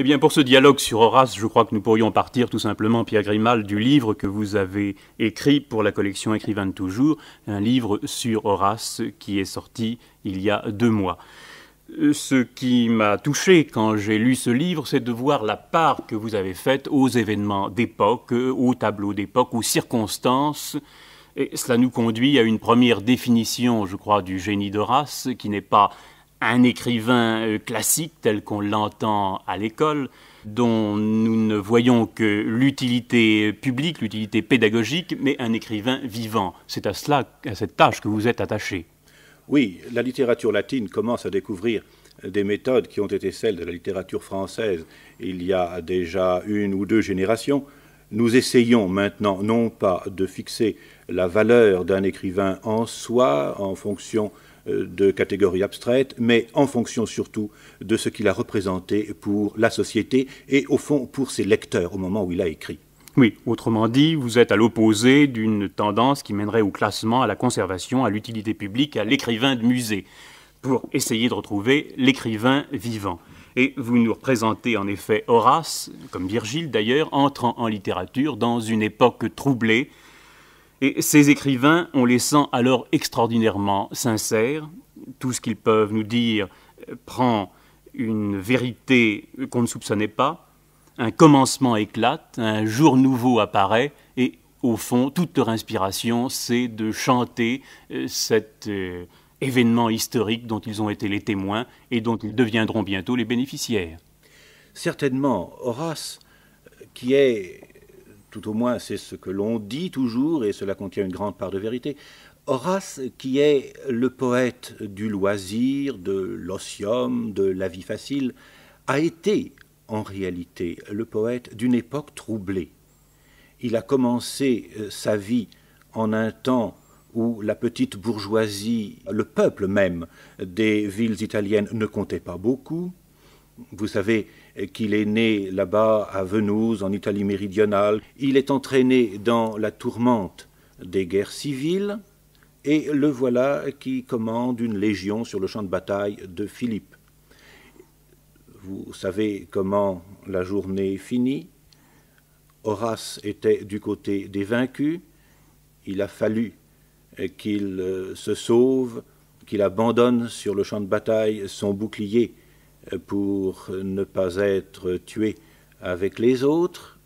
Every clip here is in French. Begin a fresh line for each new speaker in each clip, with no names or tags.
Eh bien, pour ce dialogue sur Horace, je crois que nous pourrions partir tout simplement, Pierre Grimal, du livre que vous avez écrit pour la collection Écrivain de toujours, un livre sur Horace qui est sorti il y a deux mois. Euh, ce qui m'a touché quand j'ai lu ce livre, c'est de voir la part que vous avez faite aux événements d'époque, euh, aux tableaux d'époque, aux circonstances. Et cela nous conduit à une première définition, je crois, du génie d'Horace, qui n'est pas un écrivain euh, classique tel qu'on l'entend à l'école, dont nous ne voyons que l'utilité publique, l'utilité pédagogique, mais un écrivain vivant. C'est à cela, à cette tâche que vous êtes attaché.
Oui, la littérature latine commence à découvrir des méthodes qui ont été celles de la littérature française il y a déjà une ou deux générations. Nous essayons maintenant non pas de fixer la valeur d'un écrivain en soi en fonction euh, de catégorie abstraite, mais en fonction surtout de ce qu'il a représenté pour la société et au fond pour ses lecteurs au moment où il a écrit. Oui, autrement dit,
vous êtes à l'opposé d'une tendance qui mènerait au classement, à la conservation, à l'utilité publique, à l'écrivain de musée, pour essayer de retrouver l'écrivain vivant. Et vous nous représentez en effet Horace, comme Virgile d'ailleurs, entrant en littérature dans une époque troublée, et ces écrivains, on les sent alors extraordinairement sincères. Tout ce qu'ils peuvent nous dire euh, prend une vérité qu'on ne soupçonnait pas. Un commencement éclate, un jour nouveau apparaît, et au fond, toute leur inspiration, c'est de chanter euh, cet euh, événement historique dont ils ont été les témoins et dont ils deviendront bientôt les bénéficiaires.
Certainement, Horace, qui est tout au moins c'est ce que l'on dit toujours, et cela contient une grande part de vérité, Horace, qui est le poète du loisir, de l'osium de la vie facile, a été en réalité le poète d'une époque troublée. Il a commencé euh, sa vie en un temps où la petite bourgeoisie, le peuple même des villes italiennes ne comptait pas beaucoup. Vous savez, qu'il est né là-bas à Venise, en Italie méridionale. Il est entraîné dans la tourmente des guerres civiles, et le voilà qui commande une légion sur le champ de bataille de Philippe. Vous savez comment la journée finit. Horace était du côté des vaincus. Il a fallu qu'il se sauve, qu'il abandonne sur le champ de bataille son bouclier pour ne pas être tué avec les autres.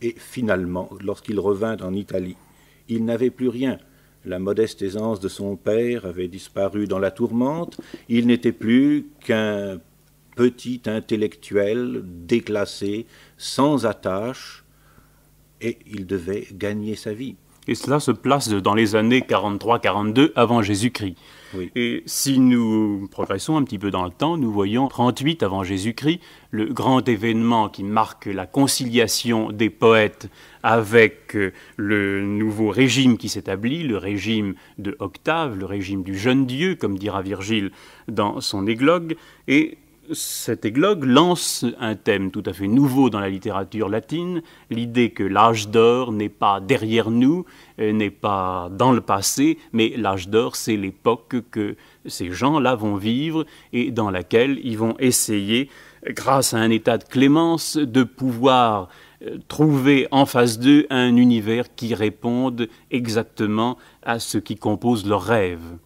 Et finalement, lorsqu'il revint en Italie, il n'avait plus rien. La modeste aisance de son père avait disparu dans la tourmente. Il n'était plus qu'un petit intellectuel déclassé, sans attache, et il
devait gagner sa vie. Et cela se place dans les années 43-42 avant Jésus-Christ. Et si nous progressons un petit peu dans le temps, nous voyons 38 avant Jésus-Christ, le grand événement qui marque la conciliation des poètes avec euh, le nouveau régime qui s'établit, le régime de Octave, le régime du jeune Dieu, comme dira Virgile dans son églogue. Et cet églogue lance un thème tout à fait nouveau dans la littérature latine, l'idée que l'âge d'or n'est pas derrière nous, euh, n'est pas dans le passé, mais l'âge d'or, c'est l'époque que ces gens-là vont vivre et dans laquelle ils vont essayer, grâce à un état de clémence, de pouvoir euh, trouver en face d'eux un univers qui réponde exactement à ce qui compose leurs rêves.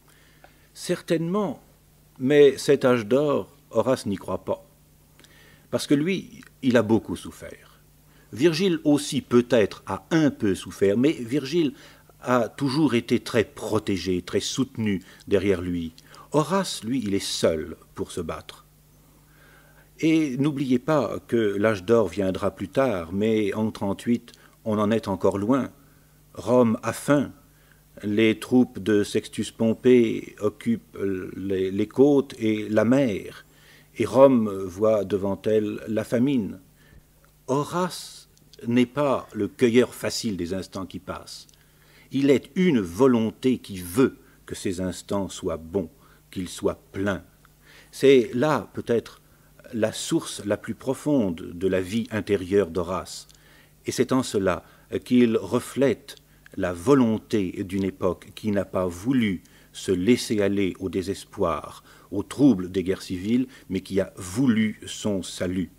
Certainement, mais cet âge d'or Horace n'y croit pas. Parce que lui, il a beaucoup souffert. Virgile aussi peut-être a un peu souffert, mais Virgile a toujours été très protégé, très soutenu derrière lui. Horace, lui, il est seul pour se battre. Et n'oubliez pas que l'âge d'or viendra plus tard, mais en 38, on en est encore loin. Rome a faim. Les troupes de Sextus Pompée occupent les, les côtes et la mer et Rome voit devant elle la famine. Horace n'est pas le cueilleur facile des instants qui passent. Il est une volonté qui veut que ces instants soient bons, qu'ils soient pleins. C'est là peut-être la source la plus profonde de la vie intérieure d'Horace, et c'est en cela qu'il reflète la volonté d'une époque qui n'a pas voulu se laisser aller au désespoir, au trouble des guerres civiles, mais qui a voulu son
salut.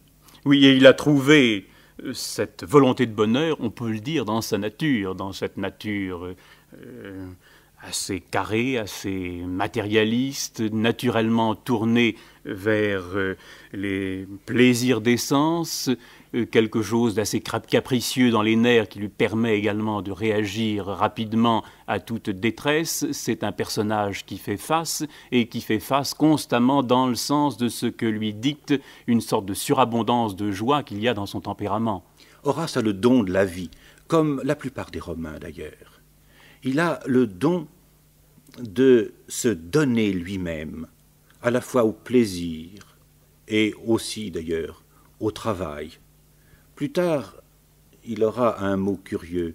Oui, et il a trouvé euh, cette volonté de bonheur, on peut le dire, dans sa nature, dans cette nature euh, euh, assez carrée, assez matérialiste, naturellement tournée vers les plaisirs des sens, euh, quelque chose d'assez capricieux dans les nerfs qui lui permet également de réagir rapidement à toute détresse. C'est un personnage qui fait face et qui fait face constamment dans le sens de ce que lui dicte une sorte de
surabondance de joie qu'il y a dans son tempérament. Horace a le don de la vie, comme la plupart des Romains d'ailleurs. Il a le don de se donner lui-même, à la fois au plaisir et aussi d'ailleurs au travail, plus tard, il aura un mot curieux.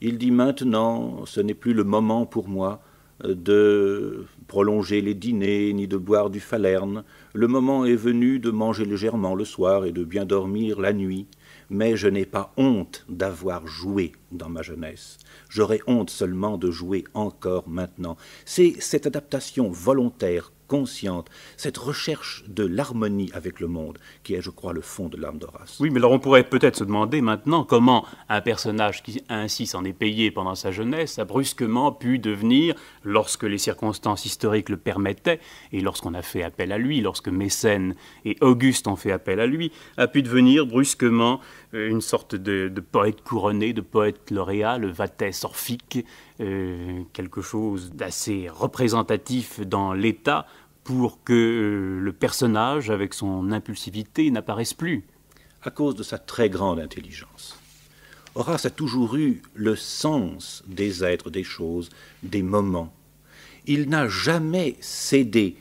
Il dit maintenant, ce n'est plus le moment pour moi euh, de prolonger les dîners ni de boire du falerne. Le moment est venu de manger légèrement le soir et de bien dormir la nuit. Mais je n'ai pas honte d'avoir joué dans ma jeunesse. J'aurais honte seulement de jouer encore maintenant. C'est cette adaptation volontaire, consciente, cette recherche de l'harmonie avec le monde, qui est, je crois, le fond de l'âme d'Horace.
Oui, mais alors on pourrait peut-être se demander maintenant comment un personnage qui ainsi s'en est payé pendant sa jeunesse a brusquement pu devenir, lorsque les circonstances historiques le permettaient, et lorsqu'on a fait appel à lui, lorsque Mécène et Auguste ont fait appel à lui, a pu devenir brusquement euh, une sorte de, poète couronné, de poète lauréat, le vates orphique, euh, quelque chose d'assez représentatif dans l'État, pour que euh, le personnage, avec son impulsivité, n'apparaisse
plus. À cause de sa très grande intelligence. Horace a toujours eu le sens des êtres, des choses, des moments. Il n'a jamais cédé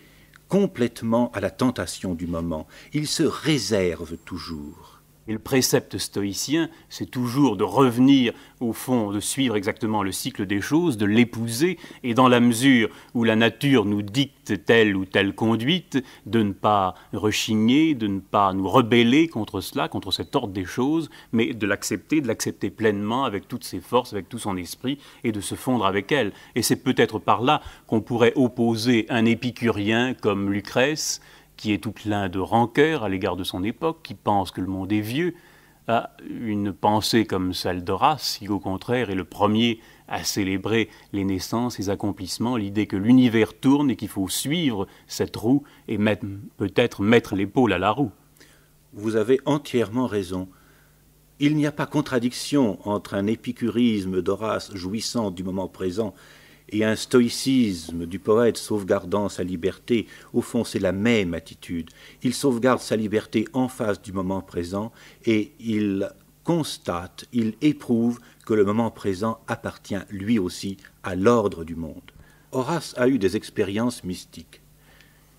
complètement à la tentation du moment. Il se réserve toujours. Et le précepte stoïcien, c'est toujours de revenir au fond,
de suivre exactement le cycle des choses, de l'épouser, et dans la mesure où la nature nous dicte telle ou telle conduite, de ne pas rechigner, de ne pas nous rebeller contre cela, contre cet ordre des choses, mais de l'accepter, de l'accepter pleinement, avec toutes ses forces, avec tout son esprit, et de se fondre avec elle. Et c'est peut-être par là qu'on pourrait opposer un épicurien comme Lucrèce, qui est tout plein de rancœur à l'égard de son époque, qui pense que le monde est vieux, a une pensée comme celle d'Horace, qui au contraire est le premier à célébrer les naissances, les accomplissements, l'idée que l'univers tourne et
qu'il faut suivre cette roue et peut-être mettre l'épaule à la roue. Vous avez entièrement raison. Il n'y a pas contradiction entre un épicurisme d'Horace jouissant du moment présent et un stoïcisme du poète sauvegardant sa liberté, au fond c'est la même attitude. Il sauvegarde sa liberté en face du moment présent et il constate, il éprouve que le moment présent appartient lui aussi à l'ordre du monde. Horace a eu des expériences mystiques.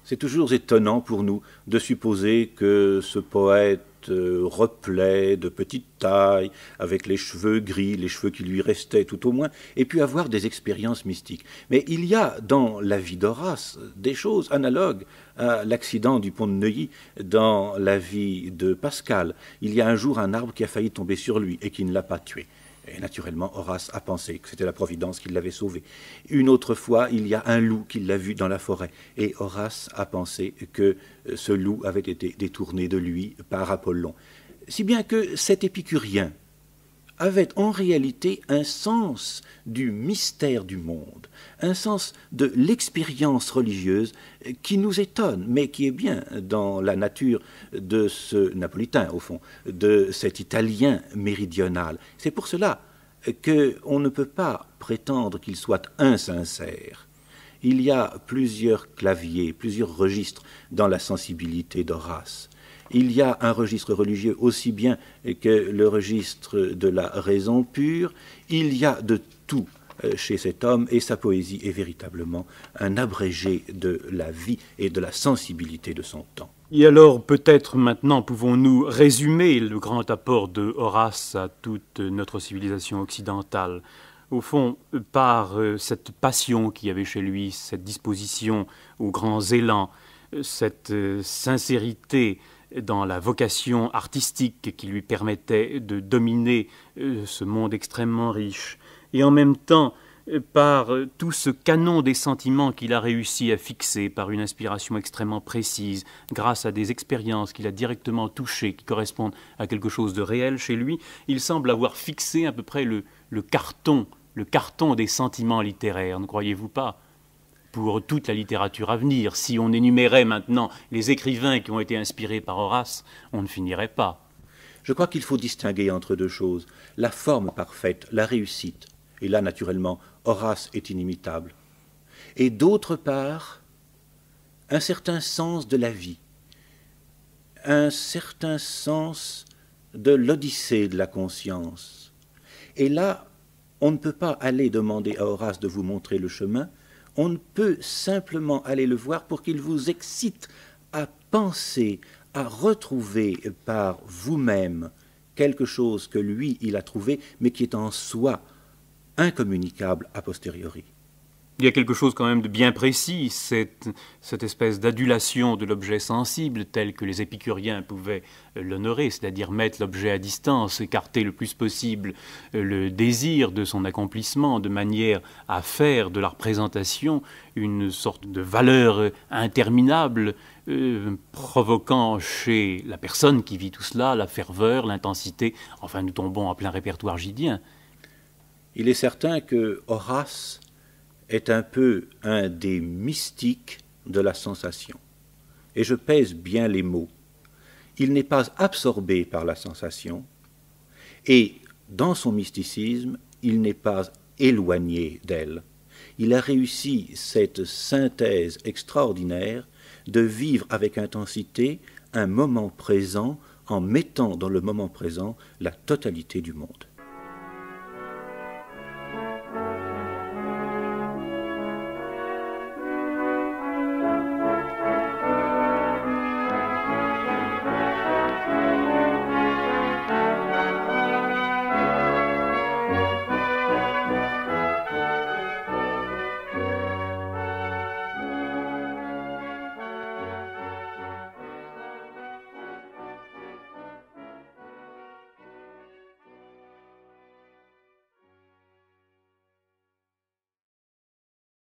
C'est toujours étonnant pour nous de supposer que ce poète euh, replet, de petite taille, avec les cheveux gris, les cheveux qui lui restaient tout au moins, et puis avoir des expériences mystiques. Mais il y a dans la vie d'Horace des choses analogues à l'accident du pont de Neuilly dans la vie de Pascal. Il y a un jour un arbre qui a failli tomber sur lui et qui ne l'a pas tué. Et naturellement, Horace a pensé que c'était la Providence qui l'avait sauvé. Une autre fois, il y a un loup qui l'a vu dans la forêt. Et Horace a pensé que euh, ce loup avait été détourné de lui par Apollon. Si bien que cet épicurien, avait en réalité un sens du mystère du monde, un sens de l'expérience religieuse qui nous étonne, mais qui est bien dans la nature de ce napolitain, au fond, de cet italien méridional. C'est pour cela qu'on ne peut pas prétendre qu'il soit insincère. Il y a plusieurs claviers, plusieurs registres dans la sensibilité d'Horace. Il y a un registre religieux aussi bien que le registre de la raison pure. Il y a de tout euh, chez cet homme et sa poésie est véritablement un abrégé de la vie et de la sensibilité de son temps.
Et alors peut-être maintenant pouvons-nous résumer le grand apport de Horace à toute notre civilisation occidentale au fond, par euh, cette passion qu'il y avait chez lui, cette disposition aux grands élans, euh, cette sincérité, dans la vocation artistique qui lui permettait de dominer euh, ce monde extrêmement riche, et en même temps euh, par euh, tout ce canon des sentiments qu'il a réussi à fixer par une inspiration extrêmement précise, grâce à des expériences qu'il a directement touchées, qui correspondent à quelque chose de réel chez lui, il semble avoir fixé à peu près le, carton, le carton des sentiments littéraires, ne croyez-vous pas pour toute la littérature à venir. Si on énumérait maintenant les écrivains qui ont été inspirés par Horace, on ne
finirait pas. Je crois qu'il faut distinguer entre deux choses, la forme parfaite, la réussite, et là naturellement Horace est inimitable, et d'autre part un certain sens de la vie, un certain sens de l'odyssée de la conscience. Et là, on ne peut pas aller demander à Horace de vous montrer le chemin, on ne peut simplement aller le voir pour qu'il vous excite à penser, à retrouver par vous-même quelque chose que lui, il a trouvé, mais qui est en soi incommunicable a posteriori.
Il y a quelque chose quand même de bien précis, cette, cette espèce d'adulation de l'objet sensible tel que les épicuriens pouvaient euh, l'honorer, c'est-à-dire mettre l'objet à distance, écarter le plus possible euh, le désir de son accomplissement, de manière à faire de la représentation une sorte de valeur euh, interminable, provoquant chez la personne qui vit tout cela la ferveur, l'intensité, enfin nous tombons en plein répertoire gidien.
Il est certain que Horace est un peu un des mystiques de la sensation. Et je pèse bien les mots. Il n'est pas absorbé par la sensation, et dans son mysticisme, il n'est pas éloigné d'elle. Il a réussi cette synthèse extraordinaire de vivre avec intensité un moment présent en mettant dans le moment présent la totalité du monde.